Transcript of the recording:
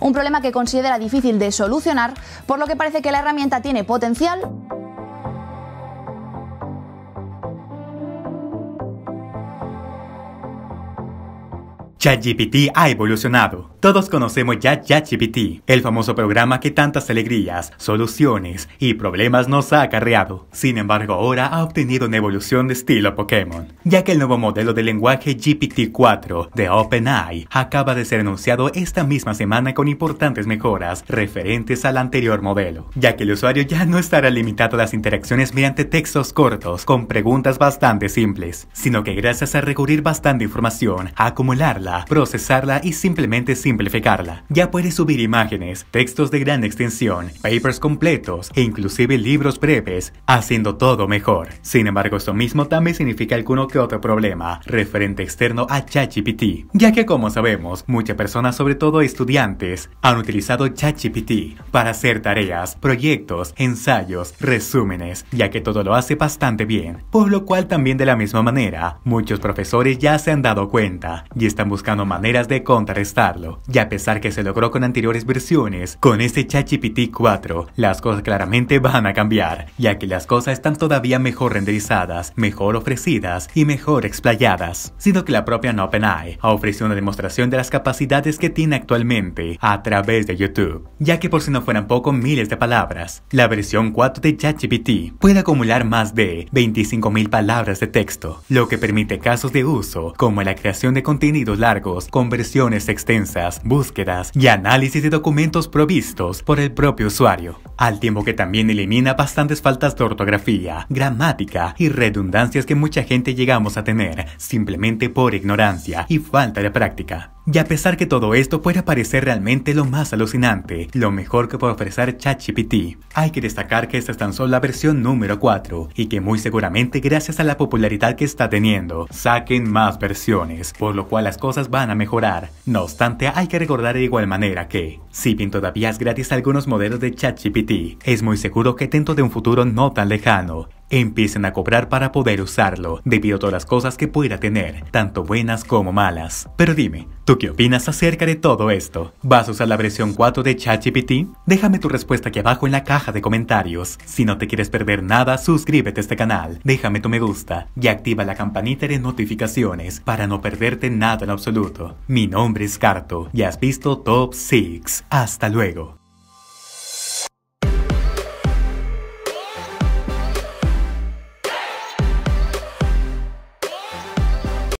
un problema que considera difícil de solucionar, por lo que parece que la herramienta tiene potencial ChatGPT ha evolucionado. Todos conocemos ya ChatGPT, el famoso programa que tantas alegrías, soluciones y problemas nos ha acarreado. Sin embargo, ahora ha obtenido una evolución de estilo Pokémon, ya que el nuevo modelo de lenguaje GPT-4 de OpenAI acaba de ser anunciado esta misma semana con importantes mejoras referentes al anterior modelo, ya que el usuario ya no estará limitado a las interacciones mediante textos cortos con preguntas bastante simples, sino que gracias a recurrir bastante información, a acumularla procesarla y simplemente simplificarla. Ya puedes subir imágenes, textos de gran extensión, papers completos e inclusive libros breves, haciendo todo mejor. Sin embargo, esto mismo también significa alguno que otro problema referente externo a ChatGPT, ya que como sabemos, muchas personas, sobre todo estudiantes, han utilizado ChatGPT para hacer tareas, proyectos, ensayos, resúmenes, ya que todo lo hace bastante bien, por lo cual también de la misma manera, muchos profesores ya se han dado cuenta y están buscando buscando maneras de contrarrestarlo. Y a pesar que se logró con anteriores versiones, con este ChatGPT 4, las cosas claramente van a cambiar, ya que las cosas están todavía mejor renderizadas, mejor ofrecidas y mejor explayadas, sino que la propia OpenAI ha ofrecido una demostración de las capacidades que tiene actualmente a través de YouTube, ya que por si no fueran poco miles de palabras, la versión 4 de ChatGPT puede acumular más de 25.000 palabras de texto, lo que permite casos de uso como la creación de contenidos largos, conversiones extensas, búsquedas y análisis de documentos provistos por el propio usuario, al tiempo que también elimina bastantes faltas de ortografía, gramática y redundancias que mucha gente llegamos a tener simplemente por ignorancia y falta de práctica. Y a pesar que todo esto puede parecer realmente lo más alucinante, lo mejor que puede ofrecer ChatGPT, hay que destacar que esta es tan solo la versión número 4 y que muy seguramente gracias a la popularidad que está teniendo, saquen más versiones, por lo cual las cosas van a mejorar. No obstante, hay que recordar de igual manera que, si bien todavía es gratis algunos modelos de ChatGPT, es muy seguro que dentro de un futuro no tan lejano, empiecen a cobrar para poder usarlo, debido a todas las cosas que pueda tener, tanto buenas como malas. Pero dime, ¿tú qué opinas acerca de todo esto? ¿Vas a usar la versión 4 de ChatGPT? Déjame tu respuesta aquí abajo en la caja de comentarios. Si no te quieres perder nada, suscríbete a este canal, déjame tu me gusta y activa la campanita de notificaciones para no perderte nada en absoluto. Mi nombre es Carto y has visto Top 6. Hasta luego.